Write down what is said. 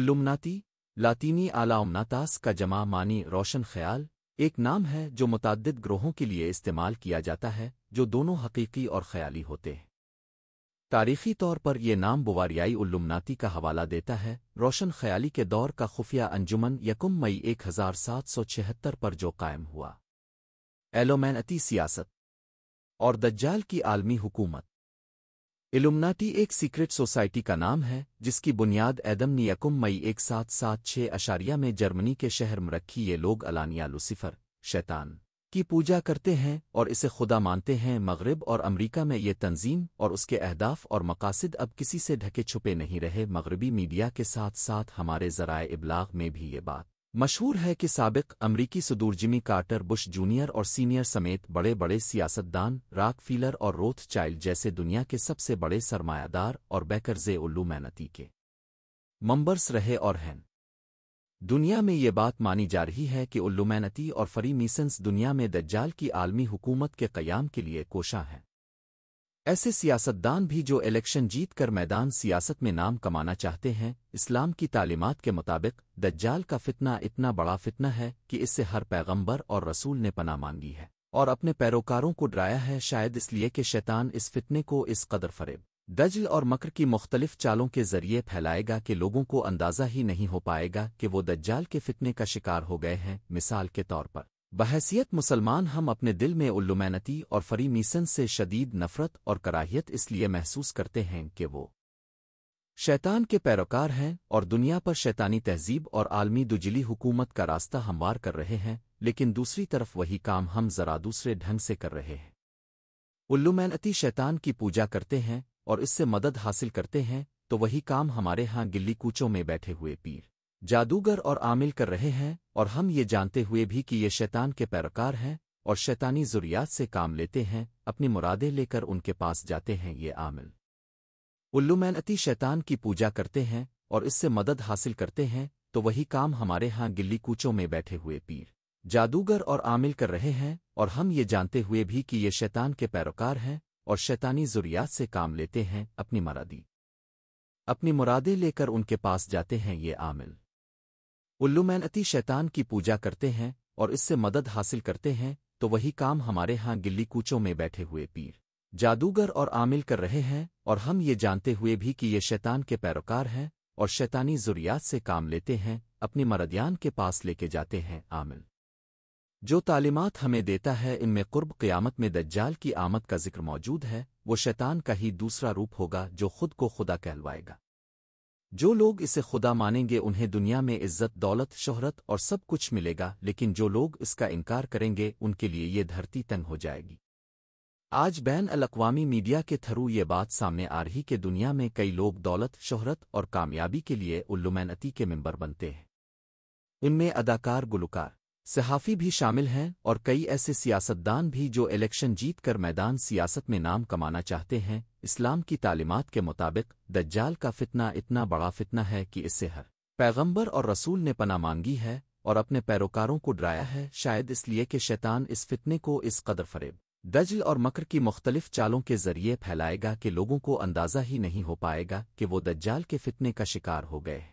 الومناتی لاطینی اعلی امناتاس کا جمع معنی روشن خیال ایک نام ہے جو متعدد گروہوں کے لیے استعمال کیا جاتا ہے جو دونوں حقیقی اور خیالی ہوتے ہیں تاریخی طور پر یہ نام بواریائی الومناتی کا حوالہ دیتا ہے روشن خیالی کے دور کا خفیہ انجمن یکم مئی ایک ہزار سات سو چھہتر پر جو قائم ہوا ایلومینتی سیاست اور دجال کی عالمی حکومت الومناٹی ایک سیکرٹ سوسائٹی کا نام ہے جس کی بنیاد ایدمنی یکم مئی ایک سات سات چھ اشاریہ میں جرمنی کے شہر میں رکھی یہ لوگ الانیہ لوسیفر شیطان کی پوجا کرتے ہیں اور اسے خدا مانتے ہیں مغرب اور امریکہ میں یہ تنظیم اور اس کے اہداف اور مقاصد اب کسی سے ڈھکے چھپے نہیں رہے مغربی میڈیا کے ساتھ ساتھ ہمارے ذرائع ابلاغ میں بھی یہ بات مشہور ہے کہ سابق امریکی صدورجمی کارٹر بش جونیئر اور سینئر سمیت بڑے بڑے سیاستدان راک فیلر اور روتھ چائلڈ جیسے دنیا کے سب سے بڑے سرمایہ دار اور الو مینتی کے ممبرس رہے اور ہیں دنیا میں یہ بات مانی جا رہی ہے کہ الومینتی اور فری میسنس دنیا میں دجال کی عالمی حکومت کے قیام کے لیے کوشاں ہیں ایسے سیاستدان بھی جو الیکشن جیت کر میدان سیاست میں نام کمانا چاہتے ہیں اسلام کی تعلیمات کے مطابق دجال کا فتنہ اتنا بڑا فتنہ ہے کہ اس سے ہر پیغمبر اور رسول نے پناہ مانگی ہے اور اپنے پیروکاروں کو ڈرایا ہے شاید اس لیے کہ شیطان اس فتنے کو اس قدر فریب دجل اور مکر کی مختلف چالوں کے ذریعے پھیلائے گا کہ لوگوں کو اندازہ ہی نہیں ہو پائے گا کہ وہ دجال کے فتنے کا شکار ہو گئے ہیں مثال کے طور پر بحیثیت مسلمان ہم اپنے دل میں علومینتی اور فری میسن سے شدید نفرت اور کراہیت اس لیے محسوس کرتے ہیں کہ وہ شیطان کے پیروکار ہیں اور دنیا پر شیطانی تہذیب اور عالمی دجلی حکومت کا راستہ ہموار کر رہے ہیں لیکن دوسری طرف وہی کام ہم ذرا دوسرے ڈھنگ سے کر رہے ہیں علومینتی شیطان کی پوجا کرتے ہیں اور اس سے مدد حاصل کرتے ہیں تو وہی کام ہمارے ہاں گلی کوچوں میں بیٹھے ہوئے پیر جادوگر اور عامل کر رہے ہیں اور ہم یہ جانتے ہوئے بھی کہ یہ شیطان کے پیروکار ہیں اور شیطانی ضروریات سے کام لیتے ہیں اپنی مرادیں لے کر ان کے پاس جاتے ہیں یہ عامل الومینتی شیطان کی پوجا کرتے ہیں اور اس سے مدد حاصل کرتے ہیں تو وہی کام ہمارے ہاں گلی کوچوں میں بیٹھے ہوئے پیر جادوگر اور عامل کر رہے ہیں اور ہم یہ جانتے ہوئے بھی کہ یہ شیطان کے پیروکار ہیں اور شیطانی ضروریات سے کام لیتے ہیں اپنی مرادی اپنی مرادیں لے کر ان کے پاس جاتے ہیں یہ عامل الومینتی شیطان کی پوجا کرتے ہیں اور اس سے مدد حاصل کرتے ہیں تو وہی کام ہمارے ہاں گلی کوچوں میں بیٹھے ہوئے پیر جادوگر اور عامل کر رہے ہیں اور ہم یہ جانتے ہوئے بھی کہ یہ شیطان کے پیروکار ہیں اور شیطانی ضروریات سے کام لیتے ہیں اپنی مردیان کے پاس لے کے جاتے ہیں عامل جو تعلیمات ہمیں دیتا ہے ان میں قرب قیامت میں دجال کی آمد کا ذکر موجود ہے وہ شیطان کا ہی دوسرا روپ ہوگا جو خود کو خدا کہلوائے گا جو لوگ اسے خدا مانیں گے انہیں دنیا میں عزت دولت شہرت اور سب کچھ ملے گا لیکن جو لوگ اس کا انکار کریں گے ان کے لیے یہ دھرتی تنگ ہو جائے گی آج بین الاقوامی میڈیا کے تھرو یہ بات سامنے آ رہی کہ دنیا میں کئی لوگ دولت شہرت اور کامیابی کے لیے المینتی کے ممبر بنتے ہیں ان میں اداکار گلوکار صحافی بھی شامل ہیں اور کئی ایسے سیاستدان بھی جو الیکشن جیت کر میدان سیاست میں نام کمانا چاہتے ہیں اسلام کی تعلیمات کے مطابق دجال کا فتنہ اتنا بڑا فتنہ ہے کہ اس سے ہر پیغمبر اور رسول نے پناہ مانگی ہے اور اپنے پیروکاروں کو ڈرایا ہے شاید اس لیے کہ شیطان اس فتنے کو اس قدر فریب دجل اور مکر کی مختلف چالوں کے ذریعے پھیلائے گا کہ لوگوں کو اندازہ ہی نہیں ہو پائے گا کہ وہ دجال کے فتنے کا شکار ہو گئے ہیں